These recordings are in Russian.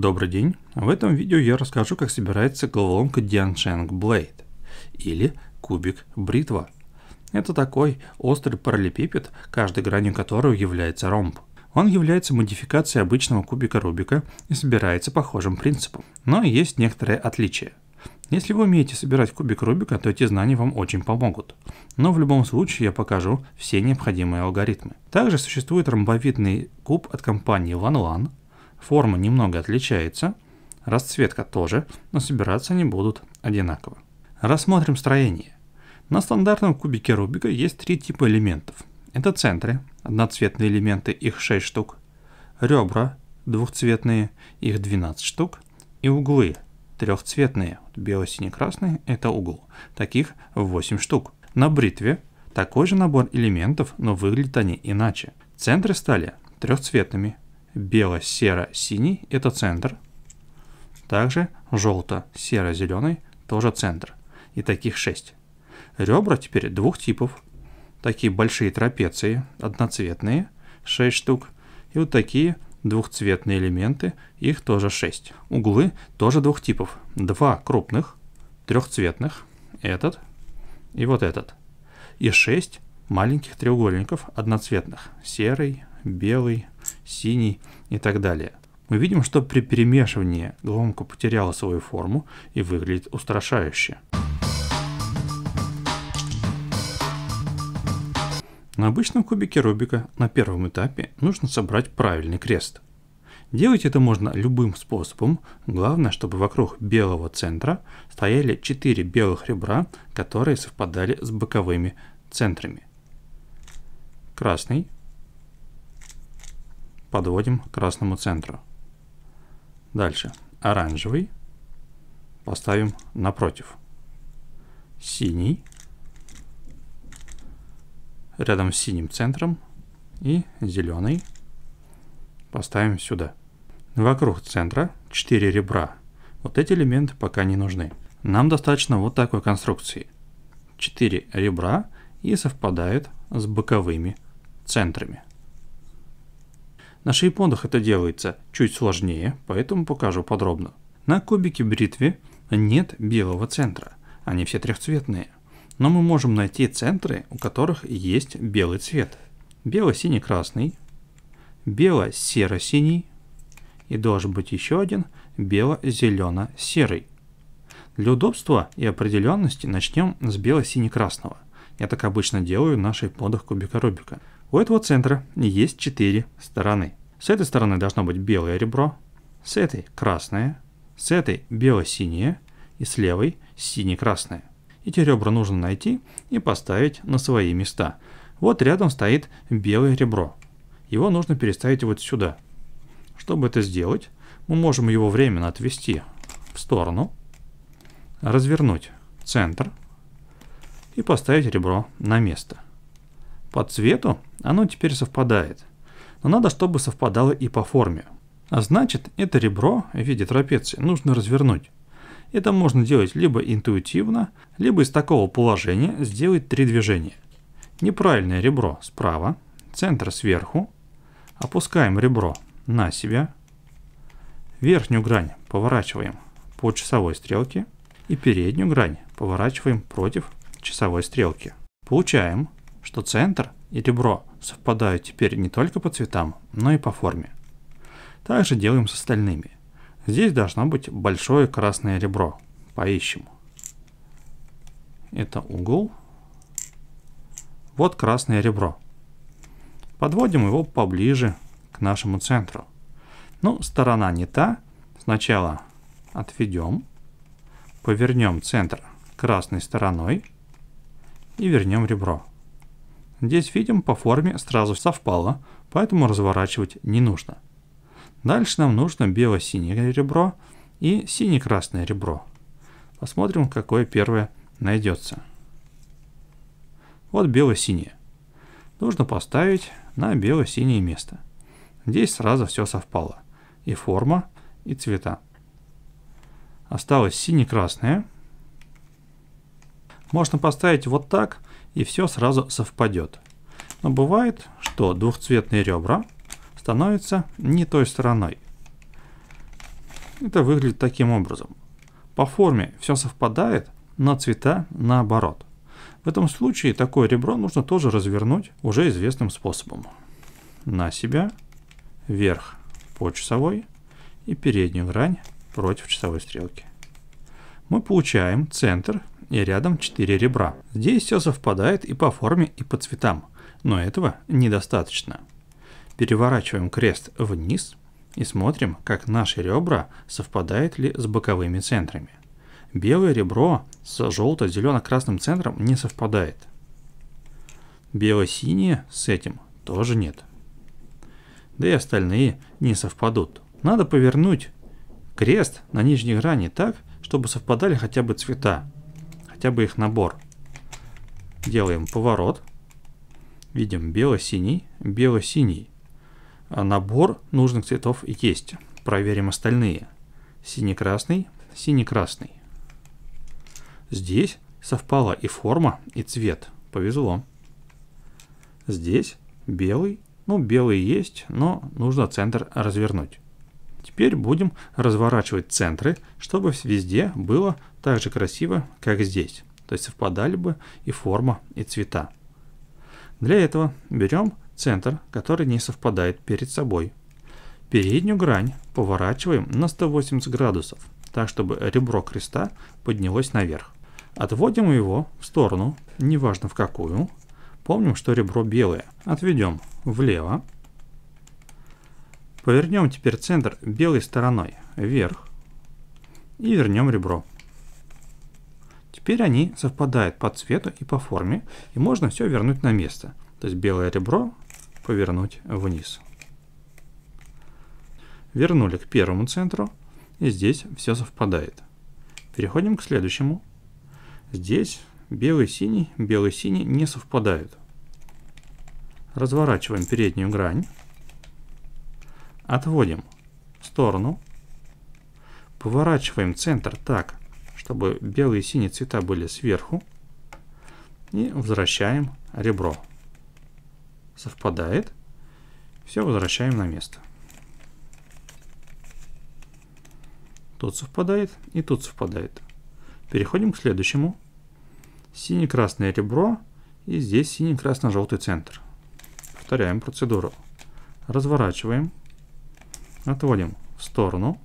Добрый день! В этом видео я расскажу, как собирается головоломка Diansheng Blade или кубик бритва. Это такой острый параллелепипед, каждой гранью которого является ромб. Он является модификацией обычного кубика Рубика и собирается похожим принципом. Но есть некоторые отличия. Если вы умеете собирать кубик Рубика, то эти знания вам очень помогут. Но в любом случае я покажу все необходимые алгоритмы. Также существует ромбовидный куб от компании OneLan, Форма немного отличается, расцветка тоже, но собираться они будут одинаково. Рассмотрим строение. На стандартном кубике Рубика есть три типа элементов. Это центры, одноцветные элементы, их 6 штук, ребра, двухцветные, их 12 штук, и углы, трехцветные, бело сине красный это угол, таких 8 штук. На бритве такой же набор элементов, но выглядят они иначе. Центры стали трехцветными, бело-серо-синий – это центр. Также желто-серо-зеленый – тоже центр. И таких шесть. Ребра теперь двух типов. Такие большие трапеции, одноцветные, шесть штук. И вот такие двухцветные элементы, их тоже шесть. Углы тоже двух типов. Два крупных, трехцветных, этот и вот этот. И шесть маленьких треугольников одноцветных, серый, белый, синий и так далее. Мы видим, что при перемешивании головоломка потеряла свою форму и выглядит устрашающе. На обычном кубике Рубика на первом этапе нужно собрать правильный крест. Делать это можно любым способом, главное, чтобы вокруг белого центра стояли 4 белых ребра, которые совпадали с боковыми центрами. Красный, подводим к красному центру. Дальше. Оранжевый поставим напротив. Синий рядом с синим центром и зеленый поставим сюда. Вокруг центра 4 ребра. Вот эти элементы пока не нужны. Нам достаточно вот такой конструкции. 4 ребра и совпадают с боковыми центрами. На шейпонах это делается чуть сложнее, поэтому покажу подробно. На кубике бритве нет белого центра, они все трехцветные. Но мы можем найти центры, у которых есть белый цвет. Бело-синий-красный, бело-серо-синий и должен быть еще один бело-зелено-серый. Для удобства и определенности начнем с бело-сине-красного. Я так обычно делаю в наших подах кубика Рубика. У этого центра есть четыре стороны. С этой стороны должно быть белое ребро, с этой – красное, с этой – бело-синее и с левой – сине-красное. Эти ребра нужно найти и поставить на свои места. Вот рядом стоит белое ребро. Его нужно переставить вот сюда. Чтобы это сделать, мы можем его временно отвести в сторону, развернуть центр и поставить ребро на место. По цвету оно теперь совпадает но надо, чтобы совпадало и по форме. А значит, это ребро в виде трапеции нужно развернуть. Это можно делать либо интуитивно, либо из такого положения сделать три движения. Неправильное ребро справа, центр сверху, опускаем ребро на себя, верхнюю грань поворачиваем по часовой стрелке и переднюю грань поворачиваем против часовой стрелки. Получаем, что центр и ребро совпадают теперь не только по цветам, но и по форме. Также делаем с остальными. Здесь должно быть большое красное ребро. Поищем. Это угол. Вот красное ребро. Подводим его поближе к нашему центру. Ну, сторона не та. Сначала отведем. Повернем центр красной стороной. И вернем ребро. Здесь, видим, по форме сразу совпало, поэтому разворачивать не нужно. Дальше нам нужно бело-синее ребро и сине-красное ребро. Посмотрим, какое первое найдется. Вот бело-синее. Нужно поставить на бело-синее место. Здесь сразу все совпало. И форма, и цвета. Осталось сине-красное. Можно поставить вот так, и все сразу совпадет. Но бывает, что двухцветные ребра становятся не той стороной. Это выглядит таким образом. По форме все совпадает, но цвета наоборот. В этом случае такое ребро нужно тоже развернуть уже известным способом. На себя, вверх по часовой и переднюю грань против часовой стрелки. Мы получаем центр и рядом 4 ребра. Здесь все совпадает и по форме, и по цветам, но этого недостаточно. Переворачиваем крест вниз и смотрим, как наши ребра совпадают ли с боковыми центрами. Белое ребро с желто-зелено-красным центром не совпадает. Бело-синее с этим тоже нет. Да и остальные не совпадут. Надо повернуть крест на нижней грани так, чтобы совпадали хотя бы цвета, хотя бы их набор. Делаем поворот. Видим бело-синий, бело-синий. А набор нужных цветов есть. Проверим остальные. Синий-красный, синий-красный. Здесь совпала и форма, и цвет. Повезло. Здесь белый. Ну, белый есть, но нужно центр развернуть. Теперь будем разворачивать центры, чтобы везде было так же красиво, как здесь. То есть совпадали бы и форма, и цвета. Для этого берем центр, который не совпадает перед собой. Переднюю грань поворачиваем на 180 градусов, так чтобы ребро креста поднялось наверх. Отводим его в сторону, неважно в какую. Помним, что ребро белое. Отведем влево Повернем теперь центр белой стороной вверх и вернем ребро. Теперь они совпадают по цвету и по форме, и можно все вернуть на место. То есть белое ребро повернуть вниз. Вернули к первому центру, и здесь все совпадает. Переходим к следующему. Здесь белый, синий, белый, синий не совпадают. Разворачиваем переднюю грань. Отводим в сторону. Поворачиваем центр так, чтобы белые и синие цвета были сверху. И возвращаем ребро. Совпадает. Все возвращаем на место. Тут совпадает и тут совпадает. Переходим к следующему. Сине-красное ребро и здесь синий красно-желтый центр. Повторяем процедуру. Разворачиваем. Отводим в сторону.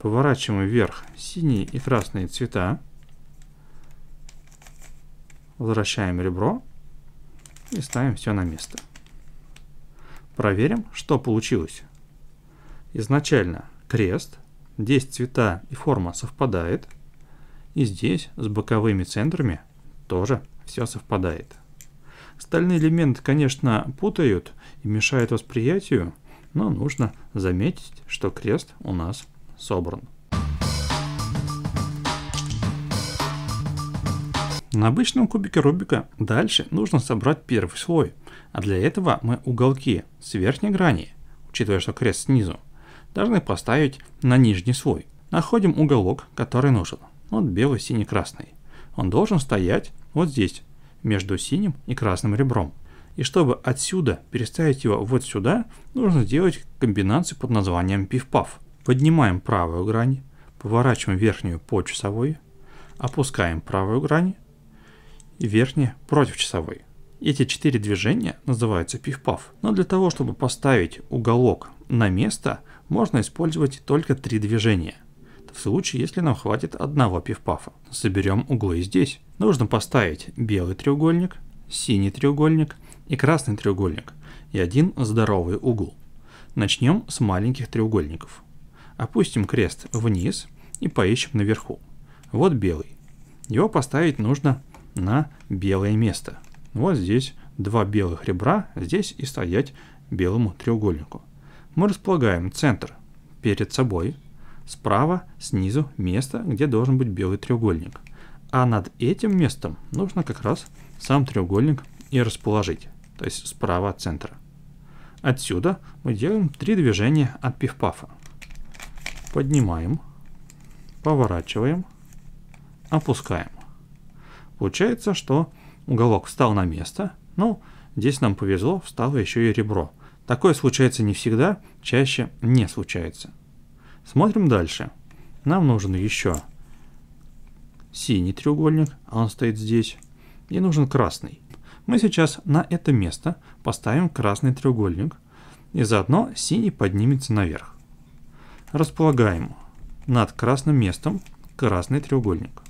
Поворачиваем вверх синие и красные цвета. Возвращаем ребро и ставим все на место. Проверим, что получилось. Изначально крест, здесь цвета и форма совпадает, и здесь с боковыми центрами тоже все совпадает. Стальные элементы, конечно, путают и мешают восприятию, но нужно заметить, что крест у нас собран. На обычном кубике Рубика дальше нужно собрать первый слой, а для этого мы уголки с верхней грани, учитывая, что крест снизу, должны поставить на нижний слой. Находим уголок, который нужен. Вот белый, синий, красный. Он должен стоять вот здесь, между синим и красным ребром. И чтобы отсюда переставить его вот сюда, нужно сделать комбинацию под названием пиф-паф. Поднимаем правую грань, поворачиваем верхнюю по часовой, опускаем правую грань и верхнюю против часовой. Эти четыре движения называются пиф-паф. Но для того, чтобы поставить уголок на место, можно использовать только три движения. В случае, если нам хватит одного пиф-пафа. Соберем углы здесь. Нужно поставить белый треугольник, синий треугольник – и красный треугольник, и один здоровый угол. Начнем с маленьких треугольников. Опустим крест вниз и поищем наверху. Вот белый. Его поставить нужно на белое место. Вот здесь два белых ребра, здесь и стоять белому треугольнику. Мы располагаем центр перед собой, справа снизу место, где должен быть белый треугольник. А над этим местом нужно как раз сам треугольник и расположить то есть справа от центра. Отсюда мы делаем три движения от пифпафа. Поднимаем, поворачиваем, опускаем. Получается, что уголок встал на место, но ну, здесь нам повезло, встало еще и ребро. Такое случается не всегда, чаще не случается. Смотрим дальше. Нам нужен еще синий треугольник, а он стоит здесь, и нужен красный. Мы сейчас на это место поставим красный треугольник, и заодно синий поднимется наверх. Располагаем над красным местом красный треугольник.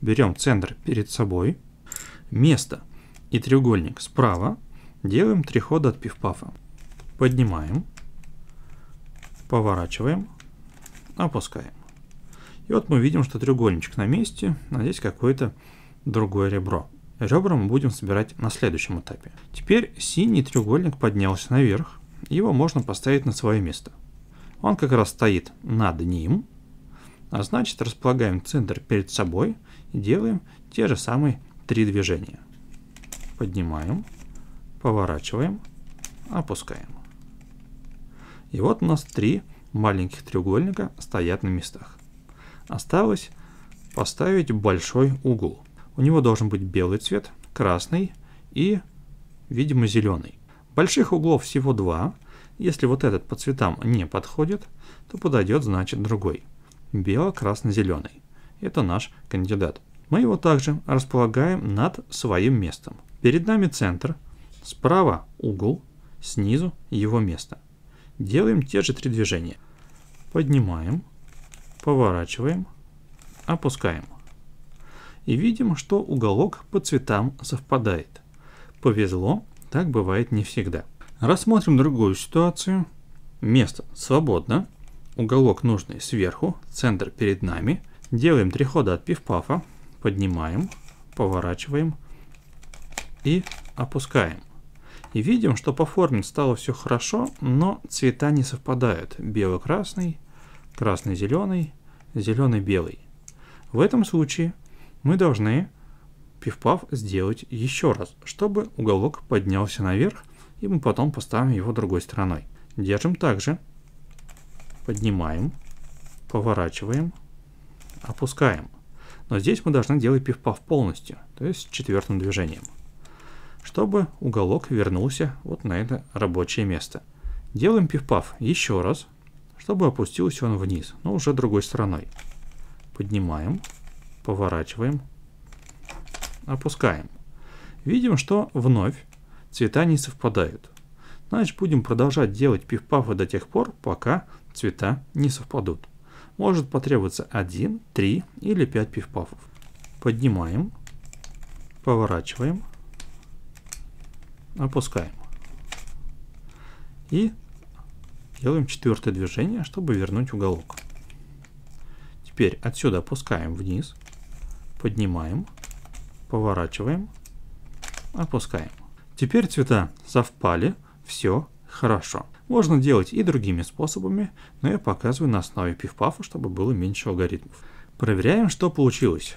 Берем центр перед собой, место и треугольник справа, делаем три хода от пифпафа. Поднимаем, поворачиваем, опускаем. И вот мы видим, что треугольничек на месте, а здесь какое-то другое ребро. Ребра мы будем собирать на следующем этапе. Теперь синий треугольник поднялся наверх, его можно поставить на свое место. Он как раз стоит над ним, а значит располагаем центр перед собой и делаем те же самые три движения. Поднимаем, поворачиваем, опускаем. И вот у нас три маленьких треугольника стоят на местах. Осталось поставить большой угол у него должен быть белый цвет, красный и, видимо, зеленый. Больших углов всего два. Если вот этот по цветам не подходит, то подойдет, значит, другой. Бело-красно-зеленый. Это наш кандидат. Мы его также располагаем над своим местом. Перед нами центр, справа угол, снизу его место. Делаем те же три движения. Поднимаем, поворачиваем, опускаем и видим, что уголок по цветам совпадает. Повезло, так бывает не всегда. Рассмотрим другую ситуацию. Место свободно, уголок нужный сверху, центр перед нами. Делаем три хода от пиф-пафа, поднимаем, поворачиваем и опускаем. И видим, что по форме стало все хорошо, но цвета не совпадают. Белый-красный, красный-зеленый, зеленый-белый. В этом случае мы должны пивпав сделать еще раз, чтобы уголок поднялся наверх, и мы потом поставим его другой стороной. Держим также, поднимаем, поворачиваем, опускаем. Но здесь мы должны делать пивпав полностью, то есть четвертым движением, чтобы уголок вернулся вот на это рабочее место. Делаем пивпав еще раз, чтобы опустился он вниз, но уже другой стороной. Поднимаем, Поворачиваем. Опускаем. Видим, что вновь цвета не совпадают. Значит, будем продолжать делать пиф-пафы до тех пор, пока цвета не совпадут. Может потребоваться 1, 3 или 5 пиф-пафов. Поднимаем, поворачиваем, опускаем. И делаем четвертое движение, чтобы вернуть уголок. Теперь отсюда опускаем вниз, поднимаем, поворачиваем, опускаем. Теперь цвета совпали, все хорошо. Можно делать и другими способами, но я показываю на основе пифпафа, чтобы было меньше алгоритмов. Проверяем, что получилось.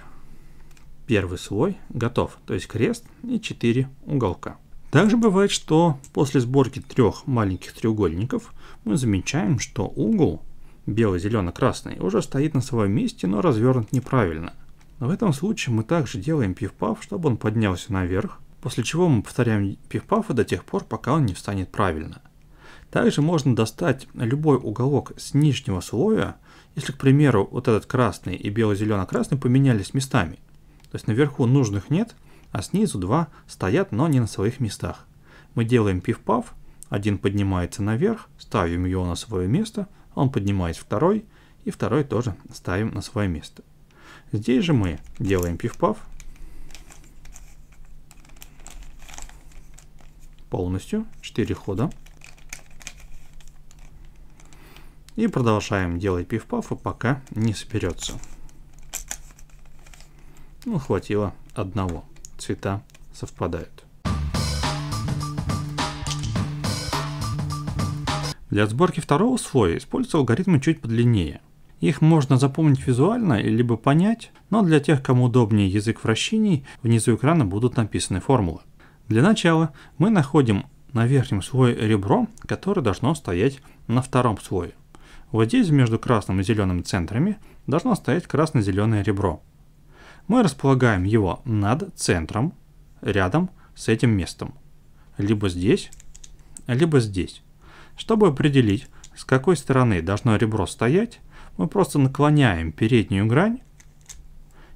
Первый слой готов, то есть крест и 4 уголка. Также бывает, что после сборки трех маленьких треугольников мы замечаем, что угол бело-зелено-красный уже стоит на своем месте, но развернут неправильно – но в этом случае мы также делаем пиф-паф, чтобы он поднялся наверх, после чего мы повторяем пиф-пафы до тех пор, пока он не встанет правильно. Также можно достать любой уголок с нижнего слоя, если, к примеру, вот этот красный и бело-зелено-красный поменялись местами. То есть наверху нужных нет, а снизу два стоят, но не на своих местах. Мы делаем пиф-паф, один поднимается наверх, ставим его на свое место, он поднимает второй, и второй тоже ставим на свое место. Здесь же мы делаем пиф-паф полностью 4 хода. И продолжаем делать пиф-пафы, пока не соберется. Ну, хватило одного. Цвета совпадают. Для сборки второго слоя используется алгоритм чуть подлиннее. Их можно запомнить визуально, либо понять, но для тех, кому удобнее язык вращений, внизу экрана будут написаны формулы. Для начала мы находим на верхнем слое ребро, которое должно стоять на втором слое. Вот здесь между красным и зеленым центрами должно стоять красно-зеленое ребро. Мы располагаем его над центром, рядом с этим местом. Либо здесь, либо здесь. Чтобы определить, с какой стороны должно ребро стоять, мы просто наклоняем переднюю грань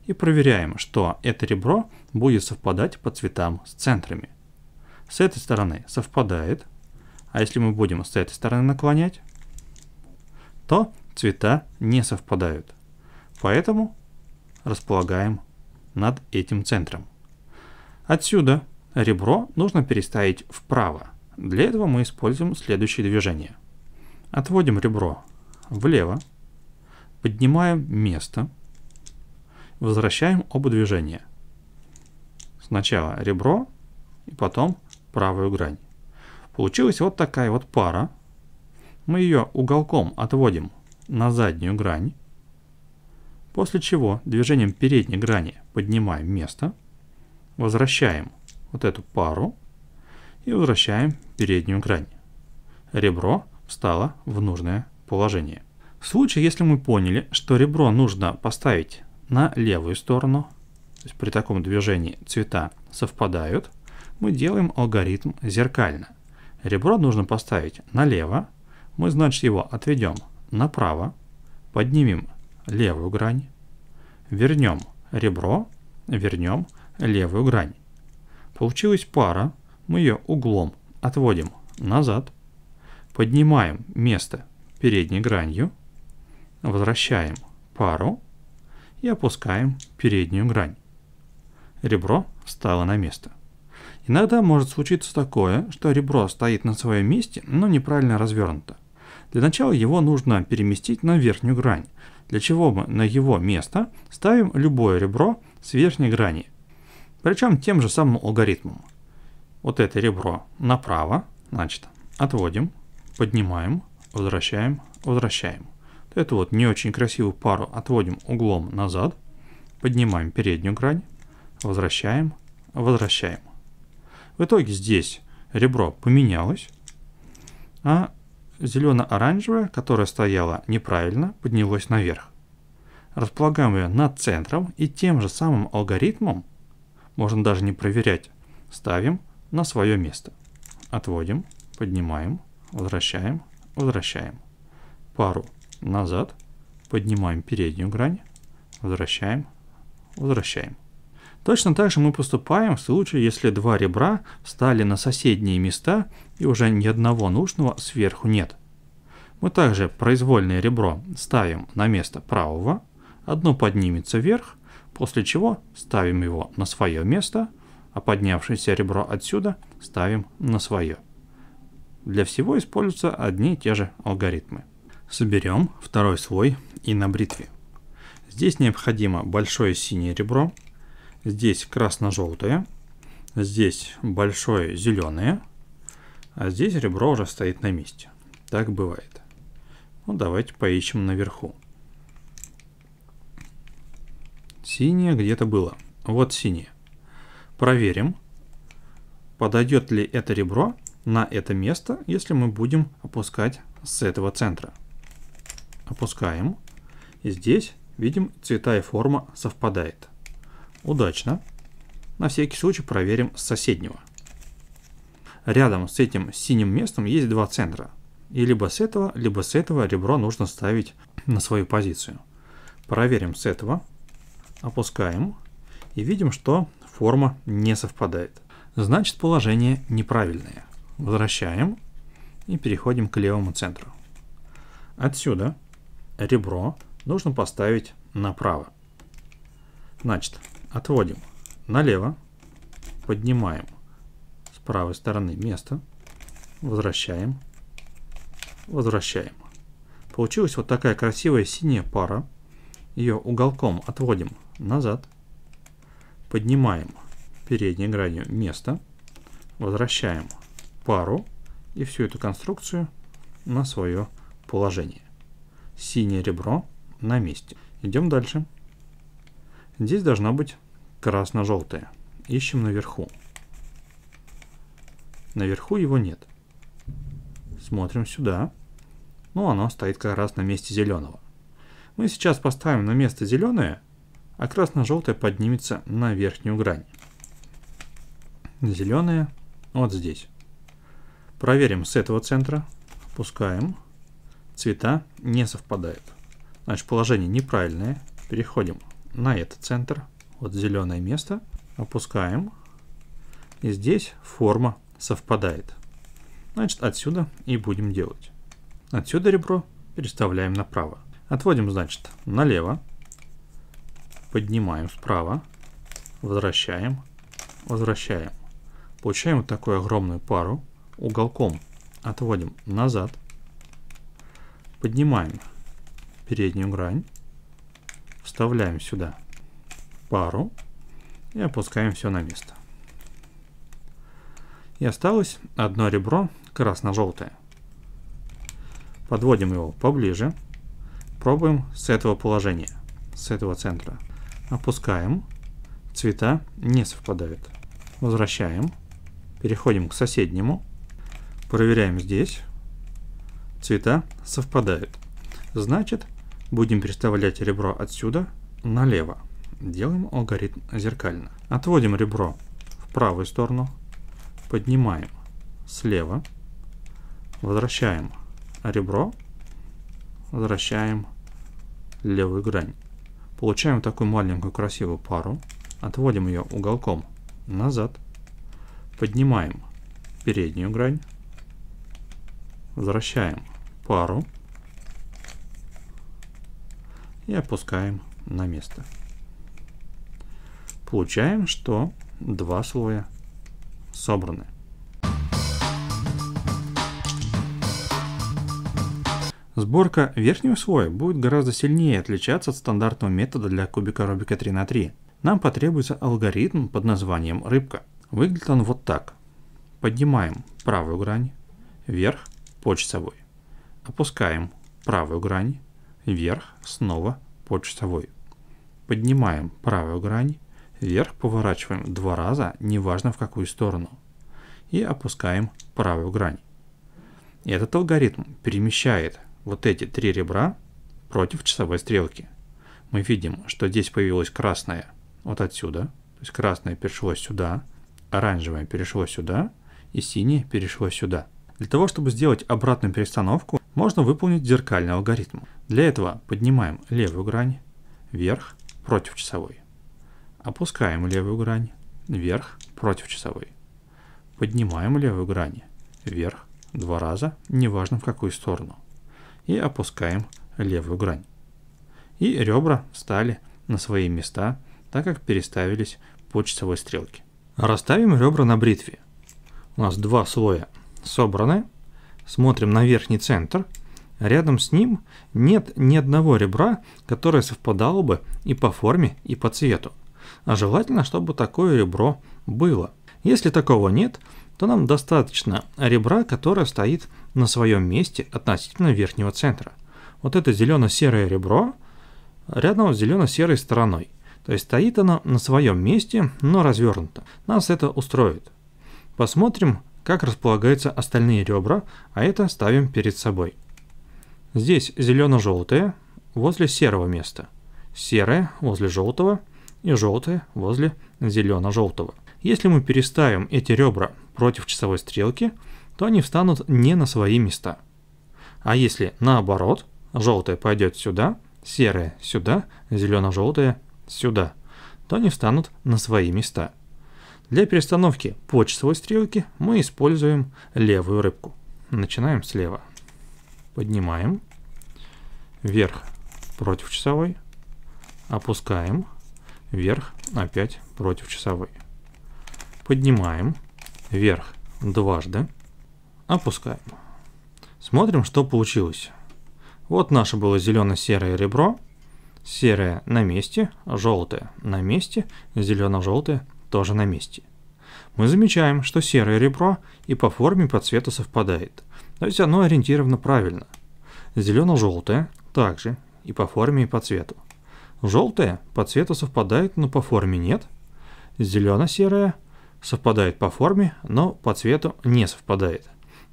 и проверяем, что это ребро будет совпадать по цветам с центрами. С этой стороны совпадает, а если мы будем с этой стороны наклонять, то цвета не совпадают. Поэтому располагаем над этим центром. Отсюда ребро нужно переставить вправо. Для этого мы используем следующее движение. Отводим ребро влево, Поднимаем место. Возвращаем оба движения. Сначала ребро и потом правую грань. Получилась вот такая вот пара. Мы ее уголком отводим на заднюю грань. После чего движением передней грани поднимаем место. Возвращаем вот эту пару. И возвращаем переднюю грань. Ребро встало в нужное положение. В случае, если мы поняли, что ребро нужно поставить на левую сторону, то есть при таком движении цвета совпадают, мы делаем алгоритм зеркально. Ребро нужно поставить налево, мы, значит, его отведем направо, поднимем левую грань, вернем ребро, вернем левую грань. Получилась пара, мы ее углом отводим назад, поднимаем место передней гранью, Возвращаем пару и опускаем переднюю грань. Ребро стало на место. Иногда может случиться такое, что ребро стоит на своем месте, но неправильно развернуто. Для начала его нужно переместить на верхнюю грань, для чего мы на его место ставим любое ребро с верхней грани. Причем тем же самым алгоритмом. Вот это ребро направо, значит, отводим, поднимаем, возвращаем, возвращаем эту вот не очень красивую пару отводим углом назад, поднимаем переднюю грань, возвращаем, возвращаем. В итоге здесь ребро поменялось, а зелено-оранжевое, которое стояло неправильно, поднялось наверх. Располагаем ее над центром и тем же самым алгоритмом, можно даже не проверять, ставим на свое место. Отводим, поднимаем, возвращаем, возвращаем. Пару назад, поднимаем переднюю грань, возвращаем, возвращаем. Точно так же мы поступаем в случае, если два ребра встали на соседние места и уже ни одного нужного сверху нет. Мы также произвольное ребро ставим на место правого, одно поднимется вверх, после чего ставим его на свое место, а поднявшееся ребро отсюда ставим на свое. Для всего используются одни и те же алгоритмы. Соберем второй слой и на бритве. Здесь необходимо большое синее ребро, здесь красно-желтое, здесь большое зеленое, а здесь ребро уже стоит на месте. Так бывает. Ну, давайте поищем наверху. Синее где-то было. Вот синее. Проверим, подойдет ли это ребро на это место, если мы будем опускать с этого центра. Опускаем. И здесь, видим, цвета и форма совпадает. Удачно. На всякий случай проверим с соседнего. Рядом с этим синим местом есть два центра. И либо с этого, либо с этого ребро нужно ставить на свою позицию. Проверим с этого. Опускаем. И видим, что форма не совпадает. Значит, положение неправильное. Возвращаем и переходим к левому центру. Отсюда ребро нужно поставить направо. Значит, отводим налево, поднимаем с правой стороны место, возвращаем, возвращаем. Получилась вот такая красивая синяя пара. Ее уголком отводим назад, поднимаем передней гранью место, возвращаем пару и всю эту конструкцию на свое положение синее ребро на месте. Идем дальше. Здесь должна быть красно-желтая. Ищем наверху. Наверху его нет. Смотрим сюда. Ну, оно стоит как раз на месте зеленого. Мы сейчас поставим на место зеленое, а красно-желтое поднимется на верхнюю грань. Зеленое вот здесь. Проверим с этого центра. Опускаем. Опускаем цвета не совпадают. Значит, положение неправильное. Переходим на этот центр. Вот зеленое место. Опускаем. И здесь форма совпадает. Значит, отсюда и будем делать. Отсюда ребро переставляем направо. Отводим, значит, налево. Поднимаем вправо, Возвращаем. Возвращаем. Получаем вот такую огромную пару. Уголком отводим назад. Поднимаем переднюю грань, вставляем сюда пару и опускаем все на место. И осталось одно ребро красно-желтое. Подводим его поближе. Пробуем с этого положения, с этого центра. Опускаем. Цвета не совпадают. Возвращаем. Переходим к соседнему. Проверяем здесь цвета совпадают. Значит, будем переставлять ребро отсюда налево. Делаем алгоритм зеркально. Отводим ребро в правую сторону, поднимаем слева, возвращаем ребро, возвращаем левую грань. Получаем такую маленькую красивую пару, отводим ее уголком назад, поднимаем переднюю грань, возвращаем пару и опускаем на место. Получаем, что два слоя собраны. Сборка верхнего слоя будет гораздо сильнее отличаться от стандартного метода для кубика Рубика 3 на 3. Нам потребуется алгоритм под названием «рыбка». Выглядит он вот так. Поднимаем правую грань вверх по часовой. Опускаем правую грань вверх, снова по часовой. Поднимаем правую грань вверх, поворачиваем два раза, неважно в какую сторону. И опускаем правую грань. И этот алгоритм перемещает вот эти три ребра против часовой стрелки. Мы видим, что здесь появилось красное вот отсюда, то есть красное перешло сюда, оранжевое перешло сюда и синее перешло сюда. Для того, чтобы сделать обратную перестановку, можно выполнить зеркальный алгоритм. Для этого поднимаем левую грань вверх против часовой. Опускаем левую грань вверх против часовой. Поднимаем левую грань вверх два раза, неважно в какую сторону. И опускаем левую грань. И ребра встали на свои места, так как переставились по часовой стрелке. Расставим ребра на бритве. У нас два слоя собраны. Смотрим на верхний центр. Рядом с ним нет ни одного ребра, которое совпадало бы и по форме, и по цвету. А желательно, чтобы такое ребро было. Если такого нет, то нам достаточно ребра, которое стоит на своем месте относительно верхнего центра. Вот это зелено-серое ребро рядом с зелено-серой стороной. То есть стоит оно на своем месте, но развернуто. Нас это устроит. Посмотрим как располагаются остальные ребра, а это ставим перед собой. Здесь зелено-желтое возле серого места, серое возле желтого и желтое возле зелено-желтого. Если мы переставим эти ребра против часовой стрелки, то они встанут не на свои места. А если наоборот, желтое пойдет сюда, серое сюда, зелено-желтое сюда, то они встанут на свои места. Для перестановки по часовой стрелке мы используем левую рыбку. Начинаем слева. Поднимаем. Вверх против часовой. Опускаем. Вверх опять против часовой. Поднимаем. Вверх дважды. Опускаем. Смотрим, что получилось. Вот наше было зелено-серое ребро. Серое на месте, желтое на месте, зелено-желтое тоже на месте. Мы замечаем, что серое ребро и по форме, по цвету совпадает, то есть оно ориентировано правильно. Зелено-желтое также и по форме, и по цвету. Желтое по цвету совпадает, но по форме нет. Зелено-серое совпадает по форме, но по цвету не совпадает.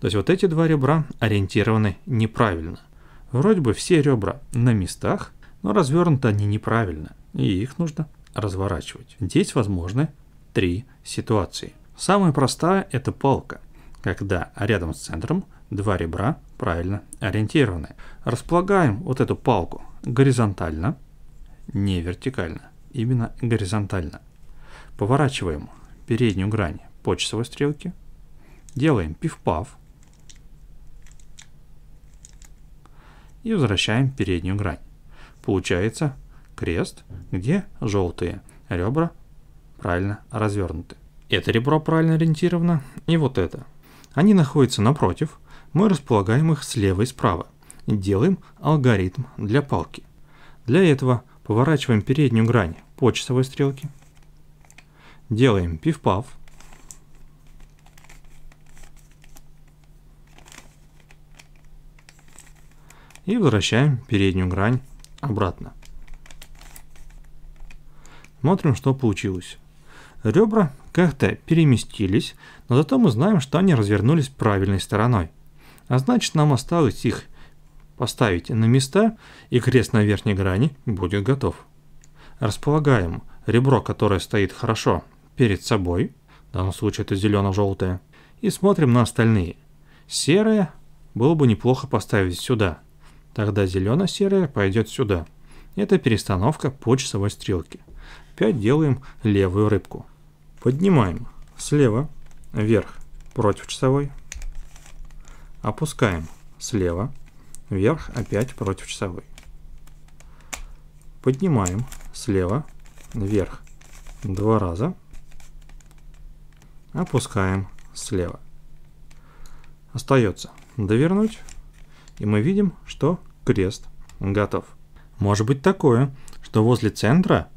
То есть вот эти два ребра ориентированы неправильно. Вроде бы все ребра на местах, но развернуты они неправильно, и их нужно разворачивать. Здесь возможны три ситуации. Самая простая – это палка, когда рядом с центром два ребра правильно ориентированы. Располагаем вот эту палку горизонтально, не вертикально, именно горизонтально. Поворачиваем переднюю грань по часовой стрелке, делаем пиф-пав и возвращаем переднюю грань. Получается крест, где желтые ребра правильно развернуты. Это ребро правильно ориентировано и вот это. Они находятся напротив, мы располагаем их слева и справа. Делаем алгоритм для палки. Для этого поворачиваем переднюю грань по часовой стрелке. Делаем пиф-паф. И возвращаем переднюю грань обратно. Смотрим, что получилось. Ребра как-то переместились, но зато мы знаем, что они развернулись правильной стороной. А значит, нам осталось их поставить на места, и крест на верхней грани будет готов. Располагаем ребро, которое стоит хорошо, перед собой, в данном случае это зелено-желтое, и смотрим на остальные. Серое было бы неплохо поставить сюда, тогда зелено-серое пойдет сюда. Это перестановка по часовой стрелке. 5 делаем левую рыбку. Поднимаем слева, вверх, против часовой. Опускаем слева, вверх, опять против часовой. Поднимаем слева, вверх, два раза. Опускаем слева. Остается довернуть, и мы видим, что крест готов. Может быть такое, что возле центра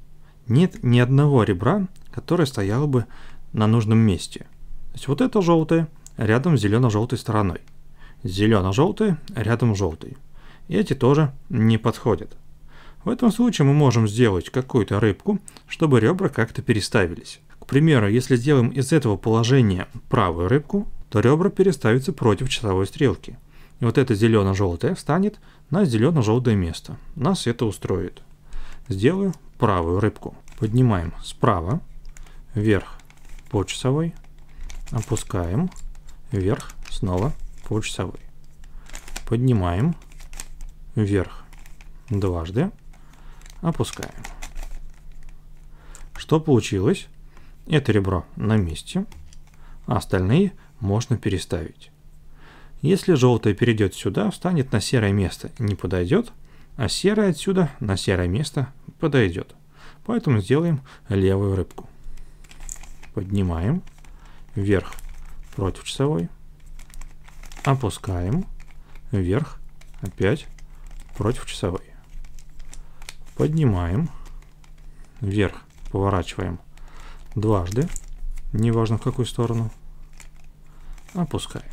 нет ни одного ребра, которое стояло бы на нужном месте. То есть вот это желтое рядом с зелено-желтой стороной. зелено желтое рядом желтый. И эти тоже не подходят. В этом случае мы можем сделать какую-то рыбку, чтобы ребра как-то переставились. К примеру, если сделаем из этого положения правую рыбку, то ребра переставятся против часовой стрелки. И вот это зелено-желтое встанет на зелено-желтое место. Нас это устроит. Сделаю правую рыбку. Поднимаем справа, вверх по часовой, опускаем, вверх, снова по часовой. Поднимаем, вверх дважды, опускаем. Что получилось? Это ребро на месте, а остальные можно переставить. Если желтое перейдет сюда, встанет на серое место, не подойдет – а серый отсюда на серое место подойдет. Поэтому сделаем левую рыбку. Поднимаем вверх против часовой, опускаем вверх опять против часовой. Поднимаем вверх, поворачиваем дважды, неважно в какую сторону, опускаем.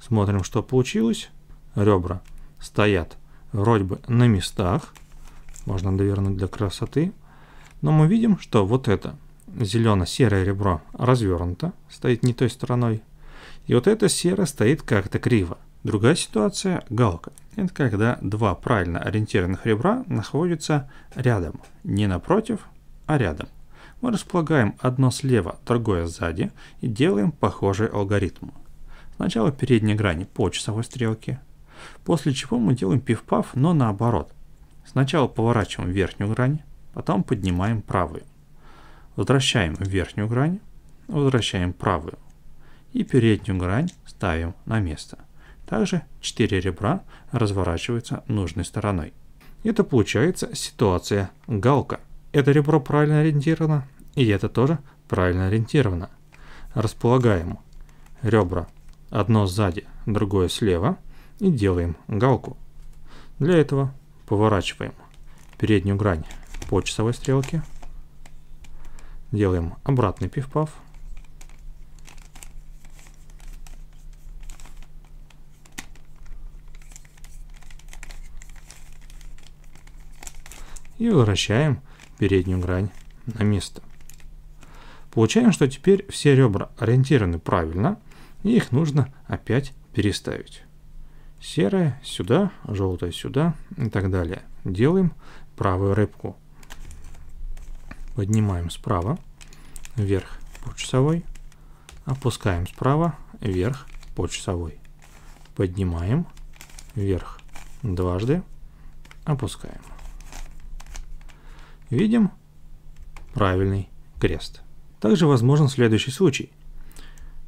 Смотрим, что получилось. Ребра стоят вроде бы на местах. Можно довернуть для красоты. Но мы видим, что вот это зелено-серое ребро развернуто, стоит не той стороной. И вот это серое стоит как-то криво. Другая ситуация – галка. Это когда два правильно ориентированных ребра находятся рядом. Не напротив, а рядом. Мы располагаем одно слева, другое сзади и делаем похожий алгоритм. Сначала передние грани по часовой стрелке – После чего мы делаем пиф-паф, но наоборот. Сначала поворачиваем верхнюю грань, потом а поднимаем правую. Возвращаем верхнюю грань, возвращаем правую. И переднюю грань ставим на место. Также 4 ребра разворачиваются нужной стороной. Это получается ситуация галка. Это ребро правильно ориентировано, и это тоже правильно ориентировано. Располагаем ребра одно сзади, другое слева – и делаем галку. Для этого поворачиваем переднюю грань по часовой стрелке, делаем обратный пиф-паф, и возвращаем переднюю грань на место. Получаем, что теперь все ребра ориентированы правильно, и их нужно опять переставить серая сюда, желтая сюда и так далее. Делаем правую рыбку. Поднимаем справа, вверх по часовой. Опускаем справа, вверх по часовой. Поднимаем вверх дважды. Опускаем. Видим правильный крест. Также возможен следующий случай.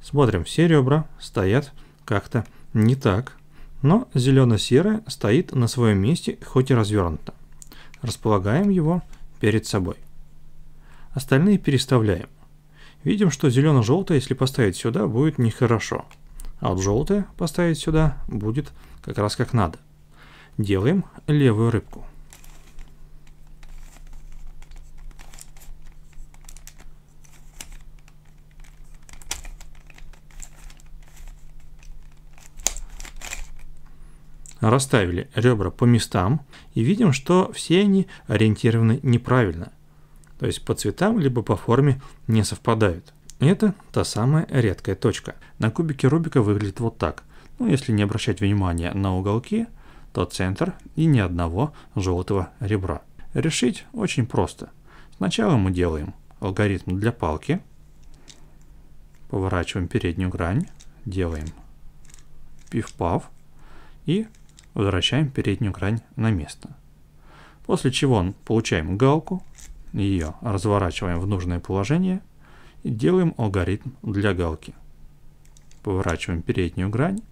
Смотрим, все ребра стоят как-то не так но зелено-серое стоит на своем месте, хоть и развернуто. Располагаем его перед собой. Остальные переставляем. Видим, что зелено-желтое, если поставить сюда, будет нехорошо. А вот желтое поставить сюда будет как раз как надо. Делаем левую рыбку. расставили ребра по местам и видим, что все они ориентированы неправильно, то есть по цветам либо по форме не совпадают. И это та самая редкая точка. На кубике Рубика выглядит вот так. Ну, если не обращать внимания на уголки, то центр и ни одного желтого ребра. Решить очень просто. Сначала мы делаем алгоритм для палки, поворачиваем переднюю грань, делаем пиф-пав и Возвращаем переднюю грань на место. После чего получаем галку, ее разворачиваем в нужное положение и делаем алгоритм для галки. Поворачиваем переднюю грань,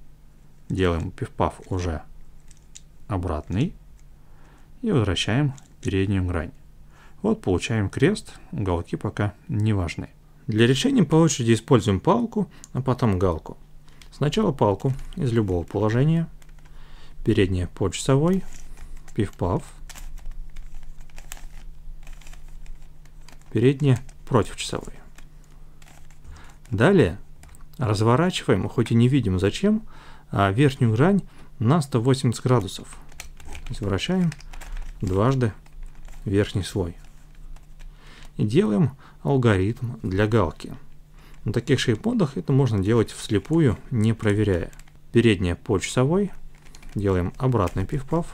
делаем пивпав уже обратный и возвращаем переднюю грань. Вот получаем крест, Галки пока не важны. Для решения по очереди используем палку, а потом галку. Сначала палку из любого положения – передний почасовой, пиф-паф, передний противчасовой. Далее разворачиваем, хоть и не видим зачем, а, верхнюю грань на 180 градусов. вращаем дважды верхний слой. И делаем алгоритм для галки. На таких шейподах это можно делать вслепую, не проверяя. Передняя по часовой – Делаем обратный пиф-паф.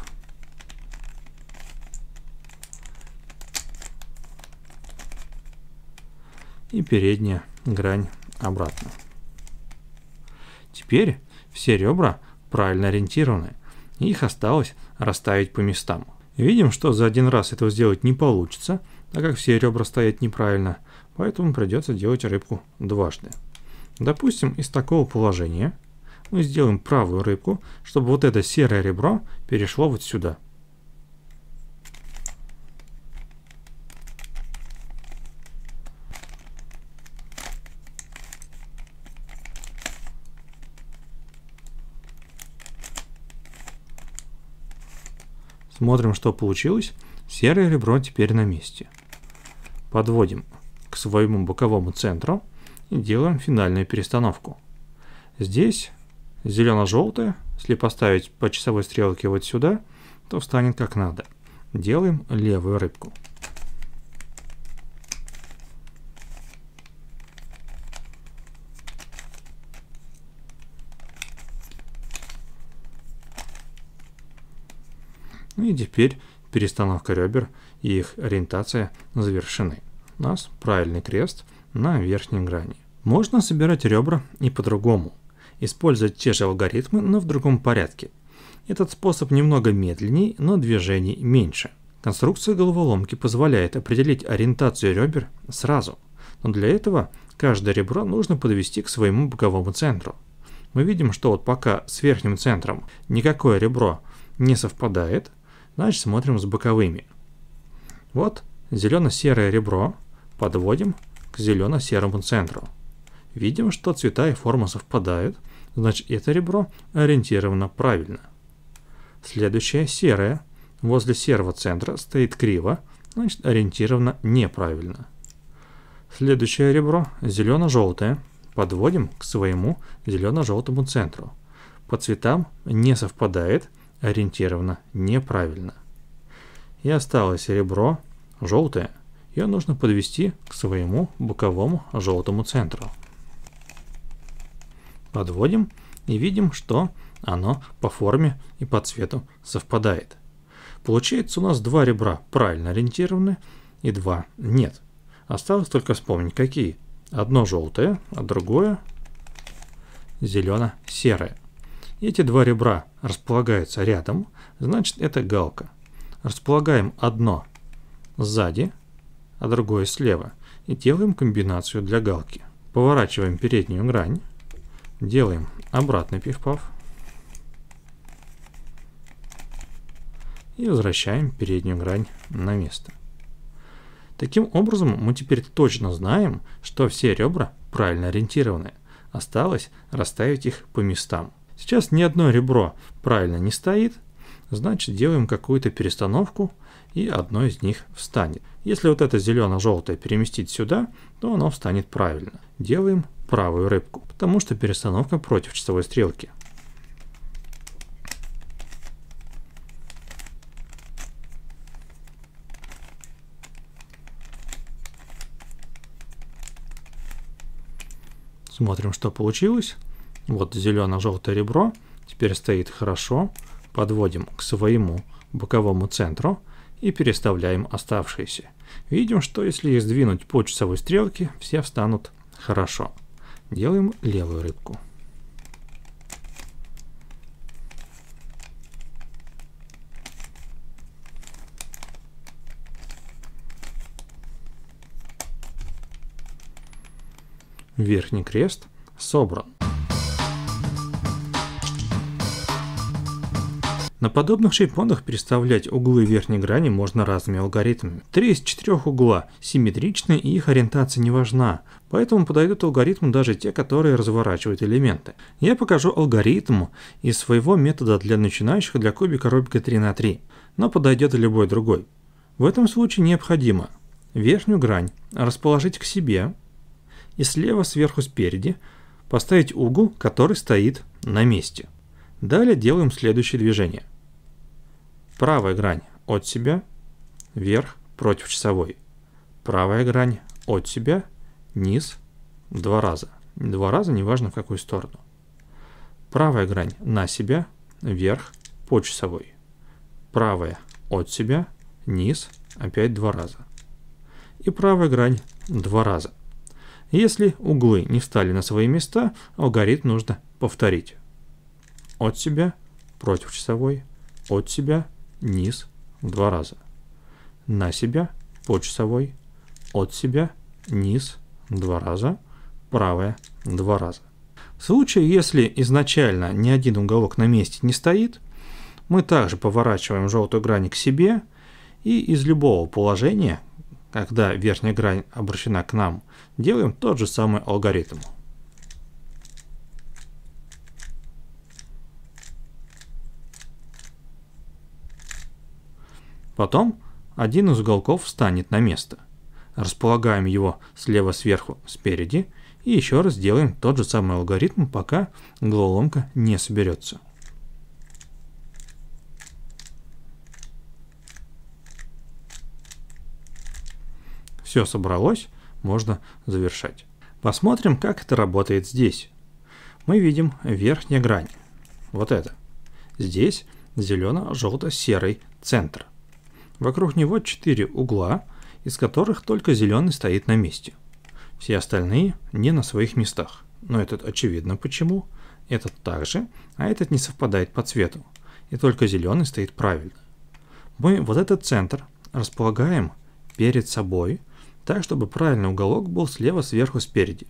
И передняя грань обратно. Теперь все ребра правильно ориентированы. Их осталось расставить по местам. Видим, что за один раз этого сделать не получится, так как все ребра стоят неправильно, поэтому придется делать рыбку дважды. Допустим, из такого положения – мы сделаем правую рыбку, чтобы вот это серое ребро перешло вот сюда. Смотрим, что получилось. Серое ребро теперь на месте. Подводим к своему боковому центру и делаем финальную перестановку. Здесь зелено-желтое, если поставить по часовой стрелке вот сюда, то встанет как надо. Делаем левую рыбку. Ну и теперь перестановка ребер и их ориентация завершены. У нас правильный крест на верхней грани. Можно собирать ребра и по-другому использовать те же алгоритмы, но в другом порядке. Этот способ немного медленней, но движений меньше. Конструкция головоломки позволяет определить ориентацию ребер сразу, но для этого каждое ребро нужно подвести к своему боковому центру. Мы видим, что вот пока с верхним центром никакое ребро не совпадает, значит смотрим с боковыми. Вот зелено-серое ребро подводим к зелено-серому центру. Видим, что цвета и форма совпадают – значит это ребро ориентировано правильно. Следующее серое. Возле серого центра стоит криво, значит ориентировано неправильно. Следующее ребро зелено-желтое. Подводим к своему зелено-желтому центру. По цветам не совпадает, ориентировано неправильно. И осталось ребро желтое. Ее нужно подвести к своему боковому желтому центру подводим и видим, что оно по форме и по цвету совпадает. Получается у нас два ребра правильно ориентированы и два нет. Осталось только вспомнить, какие. Одно желтое, а другое зелено-серое. Эти два ребра располагаются рядом, значит это галка. Располагаем одно сзади, а другое слева и делаем комбинацию для галки. Поворачиваем переднюю грань Делаем обратный пиф-паф. И возвращаем переднюю грань на место. Таким образом, мы теперь точно знаем, что все ребра правильно ориентированы. Осталось расставить их по местам. Сейчас ни одно ребро правильно не стоит, значит делаем какую-то перестановку и одно из них встанет. Если вот это зелено-желтое переместить сюда, то оно встанет правильно. Делаем правую рыбку, потому что перестановка против часовой стрелки. Смотрим, что получилось. Вот зелено-желтое ребро. Теперь стоит хорошо. Подводим к своему боковому центру и переставляем оставшиеся. Видим, что если их сдвинуть по часовой стрелке, все встанут хорошо. Делаем левую рыбку. Верхний крест собран. На подобных шейпонах переставлять углы верхней грани можно разными алгоритмами. Три из четырех угла симметричны и их ориентация не важна, поэтому подойдут алгоритмы даже те, которые разворачивают элементы. Я покажу алгоритм из своего метода для начинающих для кубика Рубика 3 на 3 но подойдет и любой другой. В этом случае необходимо верхнюю грань расположить к себе и слева сверху спереди поставить угол, который стоит на месте. Далее делаем следующее движение. Правая грань от себя, вверх, против часовой. Правая грань от себя, низ, два раза. Два раза, неважно в какую сторону. Правая грань на себя, вверх, по часовой. Правая от себя, низ, опять два раза. И правая грань два раза. Если углы не встали на свои места, алгоритм нужно повторить. От себя, против часовой, от себя, низ два раза. На себя по часовой, от себя низ два раза, правая два раза. В случае, если изначально ни один уголок на месте не стоит, мы также поворачиваем желтую грань к себе и из любого положения, когда верхняя грань обращена к нам, делаем тот же самый алгоритм. Потом один из уголков встанет на место. Располагаем его слева сверху, спереди, и еще раз делаем тот же самый алгоритм, пока головоломка не соберется. Все собралось, можно завершать. Посмотрим, как это работает здесь. Мы видим верхняя грань, вот это. Здесь зелено-желто-серый центр. Вокруг него четыре угла, из которых только зеленый стоит на месте. Все остальные не на своих местах. Но этот очевидно почему. Этот также, а этот не совпадает по цвету. И только зеленый стоит правильно. Мы вот этот центр располагаем перед собой, так чтобы правильный уголок был слева сверху спереди.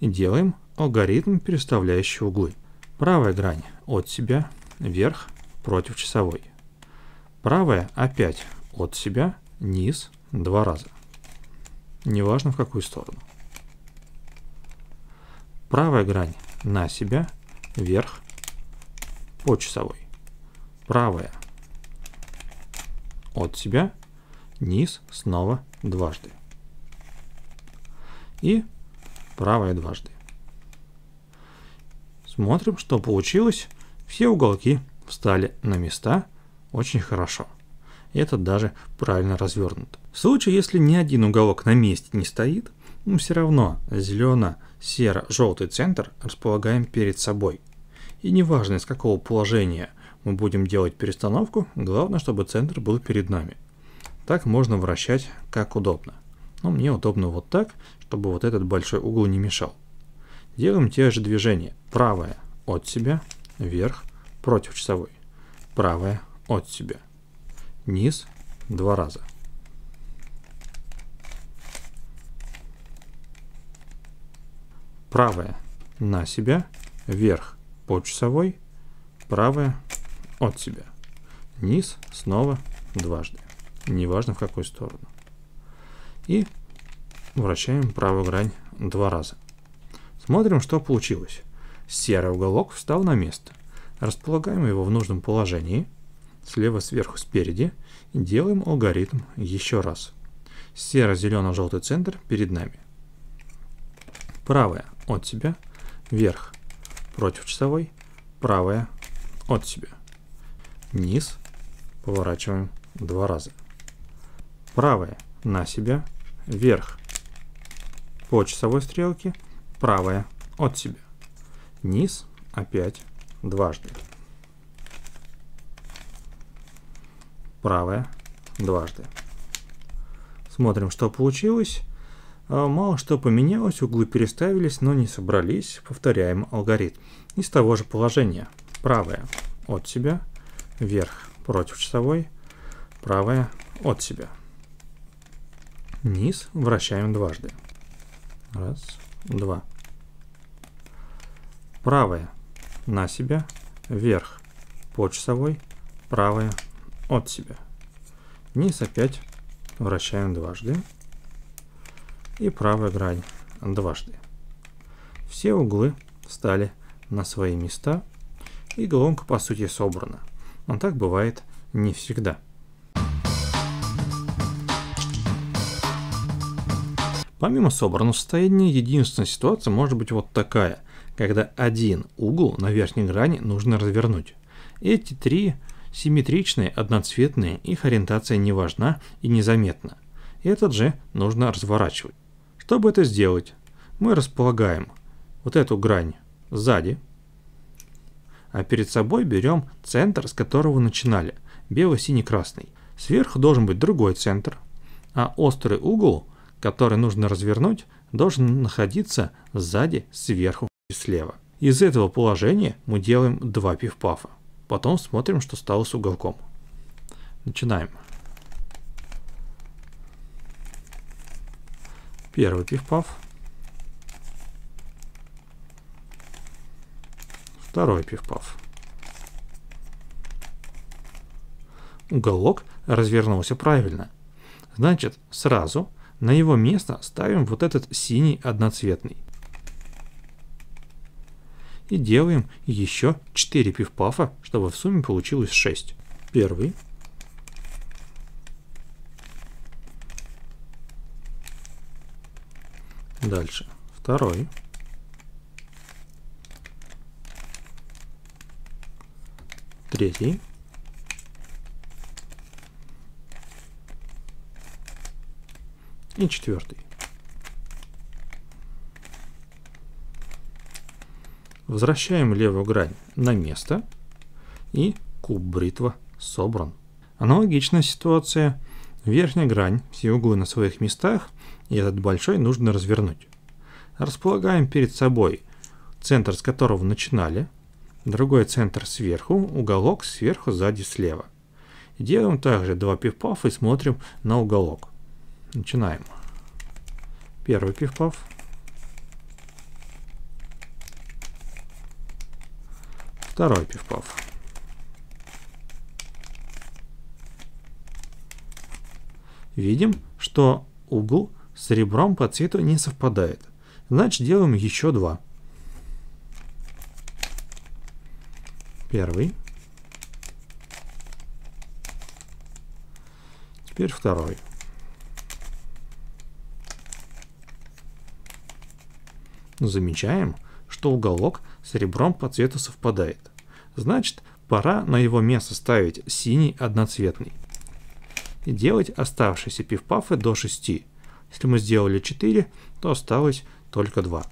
И делаем алгоритм, переставляющий углы. Правая грань от себя, вверх против часовой. Правая опять от себя, низ, два раза. Неважно в какую сторону. Правая грань на себя, вверх, по часовой. Правая от себя, низ, снова дважды. И правая дважды. Смотрим, что получилось. Все уголки встали на места. Очень хорошо. Это даже правильно развернуто. В случае, если ни один уголок на месте не стоит, мы ну, все равно зелено-серо-желтый центр располагаем перед собой. И неважно из какого положения мы будем делать перестановку, главное, чтобы центр был перед нами. Так можно вращать как удобно. Но мне удобно вот так, чтобы вот этот большой угол не мешал. Делаем те же движения. правое от себя, вверх, против часовой. правое от себя. Низ два раза. Правая на себя, вверх по часовой, правая от себя. Низ снова дважды, неважно в какую сторону. И вращаем правую грань два раза. Смотрим, что получилось. Серый уголок встал на место. Располагаем его в нужном положении – слева сверху спереди и делаем алгоритм еще раз. Серо-зелено-желтый центр перед нами. Правая от себя, вверх против часовой, правая от себя. Низ поворачиваем два раза. Правая на себя, вверх по часовой стрелке, правая от себя. Низ опять дважды. правое дважды. Смотрим, что получилось. А, мало что поменялось, углы переставились, но не собрались. Повторяем алгоритм. Из того же положения. Правое от себя, вверх против часовой, правое от себя. Низ вращаем дважды. Раз, два. Правое на себя, вверх по часовой, правое от себя. Низ опять вращаем дважды. И правая грань дважды. Все углы встали на свои места. И головка по сути собрана. Но так бывает не всегда. Помимо собранного состояния, единственная ситуация может быть вот такая, когда один угол на верхней грани нужно развернуть. Эти три Симметричные, одноцветные, их ориентация не важна и незаметна. Этот же нужно разворачивать. Чтобы это сделать, мы располагаем вот эту грань сзади, а перед собой берем центр, с которого начинали, бело-синий-красный. Сверху должен быть другой центр, а острый угол, который нужно развернуть, должен находиться сзади, сверху и слева. Из этого положения мы делаем два пивпафа. Потом смотрим, что стало с уголком. Начинаем. Первый пиф-паф. Второй пиф-паф. Уголок развернулся правильно. Значит, сразу на его место ставим вот этот синий одноцветный и делаем еще 4 пивпафа, чтобы в сумме получилось 6. Первый. Дальше. Второй. Третий. И четвертый. Возвращаем левую грань на место, и куб бритва собран. Аналогичная ситуация. Верхняя грань, все углы на своих местах, и этот большой нужно развернуть. Располагаем перед собой центр, с которого начинали, другой центр сверху, уголок сверху, сзади, слева. Делаем также два пивпафа и смотрим на уголок. Начинаем. Первый пивпаф. Второй пивков. Видим, что угол с ребром по цвету не совпадает. Значит, делаем еще два. Первый. Теперь второй. Замечаем, что уголок с ребром по цвету совпадает. Значит, пора на его место ставить синий одноцветный. И делать оставшиеся пивпафы до 6. Если мы сделали 4, то осталось только 2.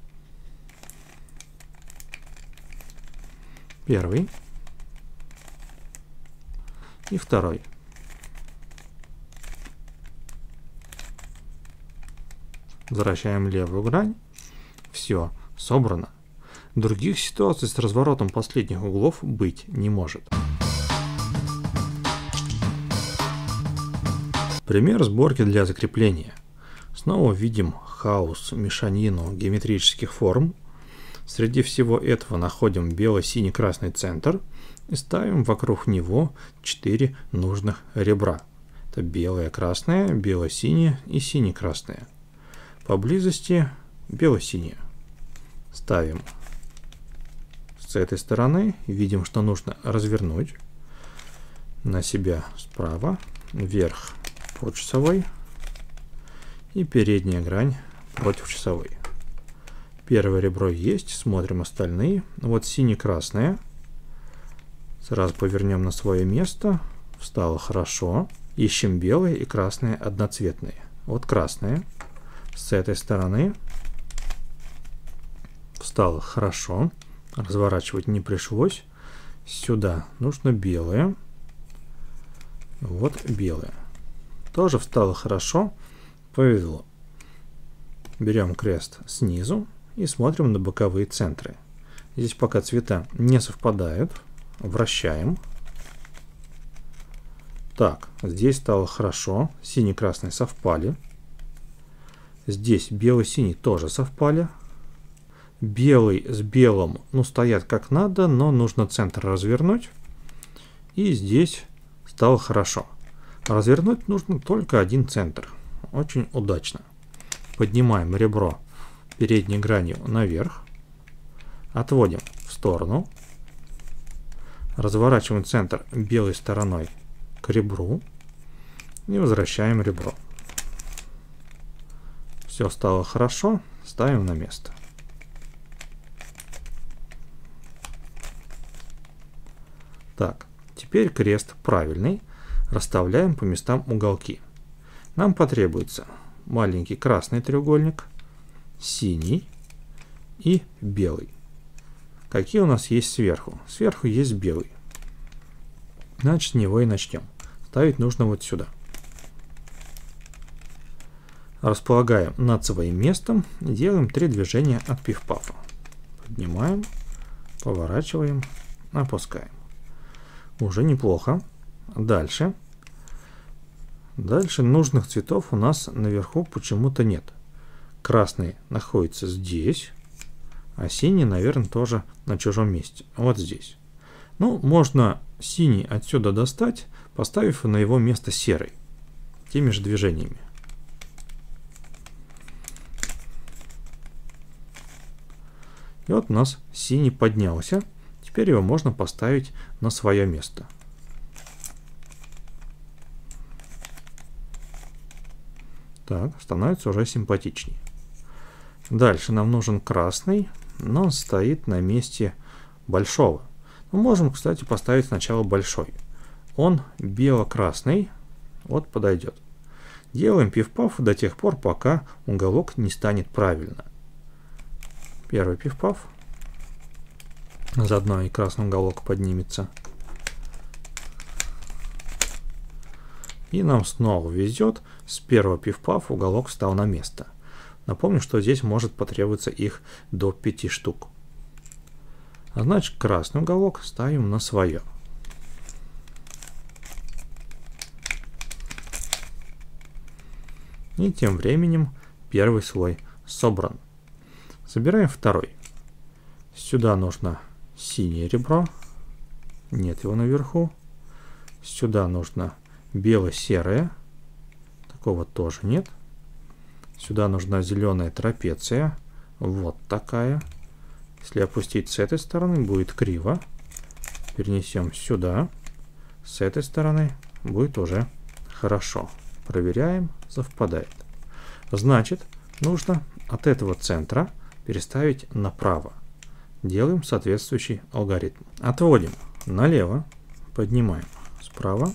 Первый. И второй. Возвращаем левую грань. Все, собрано. Других ситуаций с разворотом последних углов быть не может. Пример сборки для закрепления. Снова видим хаос, мешанину геометрических форм. Среди всего этого находим бело-синий-красный центр и ставим вокруг него 4 нужных ребра. Это белое красное, бело-синее и сине-красное. Поблизости бело-синее. Ставим с этой стороны. Видим, что нужно развернуть на себя справа, вверх по часовой и передняя грань против часовой. Первое ребро есть, смотрим остальные. Вот сине-красное. Сразу повернем на свое место. Встало хорошо. Ищем белые и красные одноцветные. Вот красные. С этой стороны встало хорошо разворачивать не пришлось. Сюда нужно белое. Вот белое. Тоже встало хорошо. Повезло. Берем крест снизу и смотрим на боковые центры. Здесь пока цвета не совпадают. Вращаем. Так, здесь стало хорошо. Синий-красный совпали. Здесь бело синий тоже совпали белый с белым, ну, стоят как надо, но нужно центр развернуть. И здесь стало хорошо. Развернуть нужно только один центр. Очень удачно. Поднимаем ребро передней гранью наверх. Отводим в сторону. Разворачиваем центр белой стороной к ребру. И возвращаем ребро. Все стало хорошо. Ставим на место. Так, теперь крест правильный. Расставляем по местам уголки. Нам потребуется маленький красный треугольник, синий и белый. Какие у нас есть сверху? Сверху есть белый. Значит, с него и начнем. Ставить нужно вот сюда. Располагаем над своим местом. Делаем три движения от пиф-пафа. Поднимаем, поворачиваем, опускаем. Уже неплохо. Дальше. Дальше нужных цветов у нас наверху почему-то нет. Красный находится здесь, а синий, наверное, тоже на чужом месте. Вот здесь. Ну, можно синий отсюда достать, поставив на его место серый. Теми же движениями. И вот у нас синий поднялся. Теперь его можно поставить на свое место. Так, становится уже симпатичнее. Дальше нам нужен красный, но он стоит на месте большого. Мы можем, кстати, поставить сначала большой. Он бело-красный, вот подойдет. Делаем пиф-паф до тех пор, пока уголок не станет правильно. Первый пиф-паф. Заодно и красный уголок поднимется. И нам снова везет. С первого пивпаф уголок встал на место. Напомню, что здесь может потребоваться их до 5 штук. А значит, красный уголок ставим на свое. И тем временем первый слой собран. Собираем второй. Сюда нужно синее ребро. Нет его наверху. Сюда нужно бело-серое. Такого тоже нет. Сюда нужна зеленая трапеция. Вот такая. Если опустить с этой стороны, будет криво. Перенесем сюда. С этой стороны будет уже хорошо. Проверяем, совпадает. Значит, нужно от этого центра переставить направо делаем соответствующий алгоритм. Отводим налево, поднимаем справа,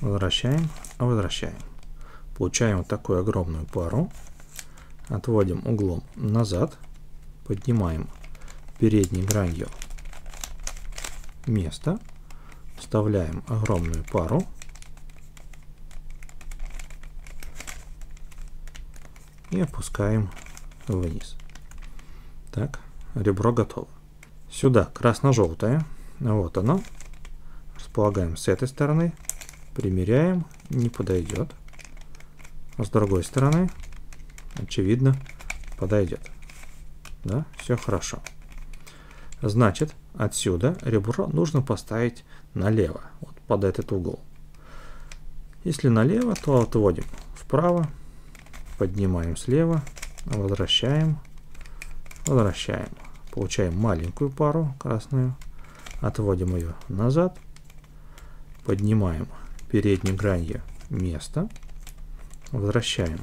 возвращаем, возвращаем. Получаем вот такую огромную пару. Отводим углом назад, поднимаем передней гранью место, вставляем огромную пару, и опускаем вниз. Так, ребро готово. Сюда красно-желтое, вот оно. Располагаем с этой стороны, примеряем, не подойдет. А с другой стороны, очевидно, подойдет. Да, все хорошо. Значит, отсюда ребро нужно поставить налево, вот под этот угол. Если налево, то отводим вправо, поднимаем слева, возвращаем, возвращаем. Получаем маленькую пару красную. Отводим ее назад. Поднимаем передней гранью место. Возвращаем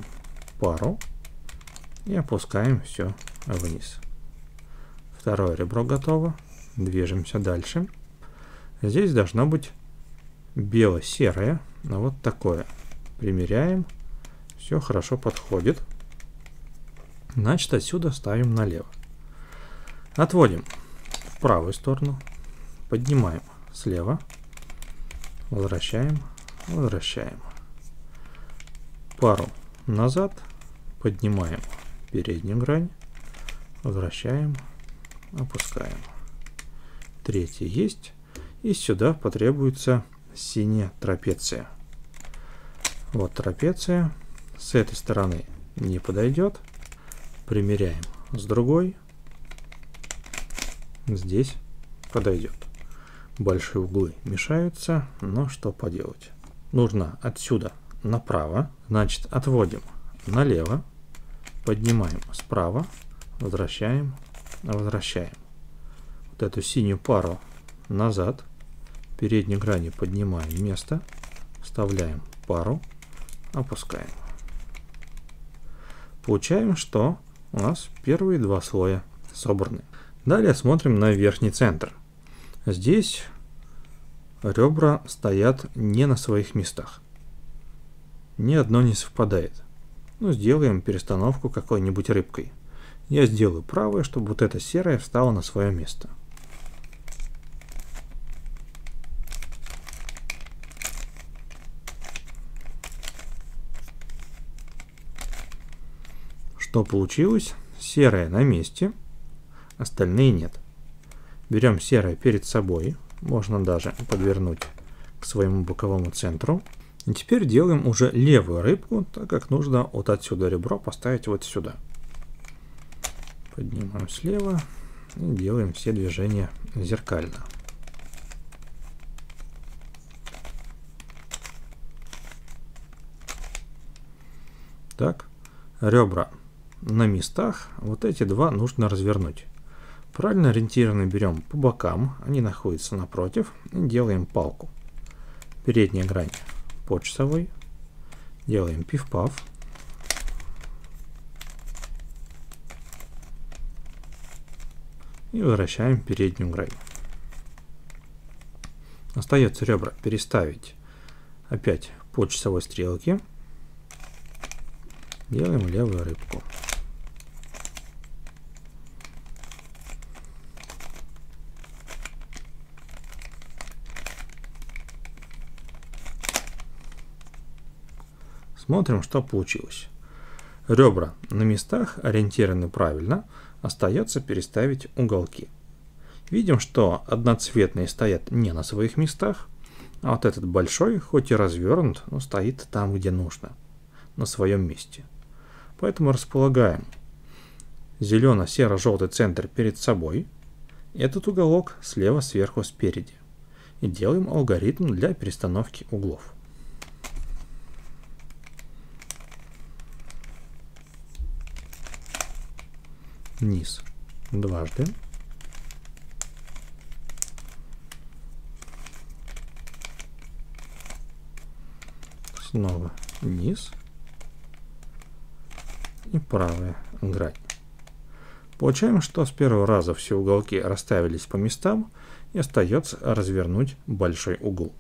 пару. И опускаем все вниз. Второе ребро готово. Движемся дальше. Здесь должно быть бело-серое. но Вот такое. Примеряем. Все хорошо подходит. Значит, отсюда ставим налево. Отводим в правую сторону, поднимаем слева, возвращаем, возвращаем. Пару назад, поднимаем переднюю грань, возвращаем, опускаем. Третья есть. И сюда потребуется синяя трапеция. Вот трапеция. С этой стороны не подойдет. Примеряем с другой здесь подойдет. Большие углы мешаются, но что поделать. Нужно отсюда направо, значит отводим налево, поднимаем справа, возвращаем, возвращаем. Вот эту синюю пару назад, передней грани поднимаем место, вставляем пару, опускаем. Получаем, что у нас первые два слоя собраны. Далее смотрим на верхний центр. Здесь ребра стоят не на своих местах. Ни одно не совпадает. Ну, сделаем перестановку какой-нибудь рыбкой. Я сделаю правое, чтобы вот это серое встало на свое место. Что получилось? Серое на месте, остальные нет. Берем серое перед собой, можно даже подвернуть к своему боковому центру. И теперь делаем уже левую рыбку, так как нужно вот отсюда ребро поставить вот сюда. Поднимаем слева и делаем все движения зеркально. Так, ребра на местах. Вот эти два нужно развернуть. Правильно ориентированные берем по бокам, они находятся напротив, и делаем палку. Передняя грань по часовой, делаем пиф-паф. И возвращаем переднюю грань. Остается ребра переставить опять по часовой стрелке. Делаем левую рыбку. Смотрим, что получилось. Ребра на местах ориентированы правильно, остается переставить уголки. Видим, что одноцветные стоят не на своих местах, а вот этот большой, хоть и развернут, но стоит там, где нужно, на своем месте. Поэтому располагаем зелено-серо-желтый центр перед собой, этот уголок слева сверху спереди. И делаем алгоритм для перестановки углов. низ дважды. Снова низ и правая грань. Получаем, что с первого раза все уголки расставились по местам и остается развернуть большой угол.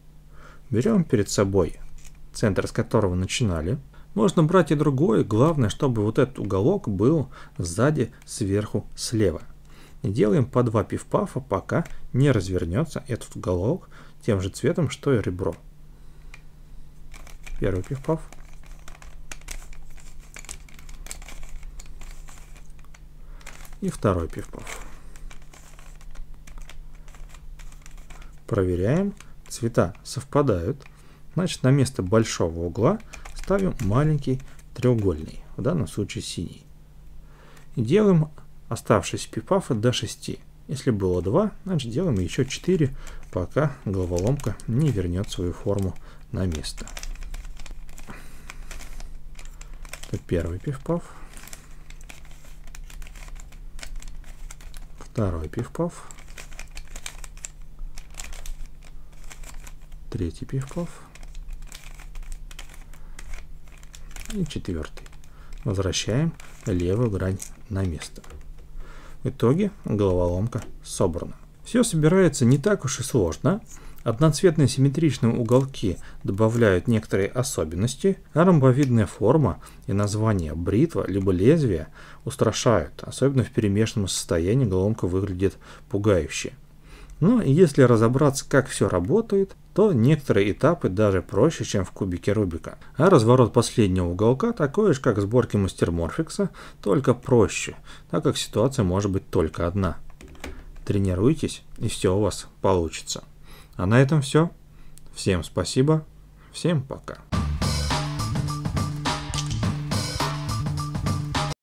Берем перед собой центр, с которого начинали – можно брать и другое, главное, чтобы вот этот уголок был сзади, сверху, слева. И делаем по два пивпафа, пока не развернется этот уголок тем же цветом, что и ребро. Первый пивпаф. И второй пивпаф. Проверяем. Цвета совпадают. Значит, на место большого угла ставим маленький треугольный, в данном случае синий. И делаем оставшиеся пипафы до 6. Если было 2, значит делаем еще 4, пока головоломка не вернет свою форму на место. Это первый пифпаф. Второй пифпаф. Третий пифпаф. и ну, четвертый. Возвращаем левую грань на место. В итоге головоломка собрана. Все собирается не так уж и сложно. Одноцветные симметричные уголки добавляют некоторые особенности, а ромбовидная форма и название бритва либо лезвие устрашают, особенно в перемешанном состоянии головоломка выглядит пугающе. Но ну, если разобраться, как все работает, то некоторые этапы даже проще, чем в кубике Рубика. А разворот последнего уголка такой же, как в сборке мастерморфикса, только проще, так как ситуация может быть только одна. Тренируйтесь, и все у вас получится. А на этом все. Всем спасибо, всем пока.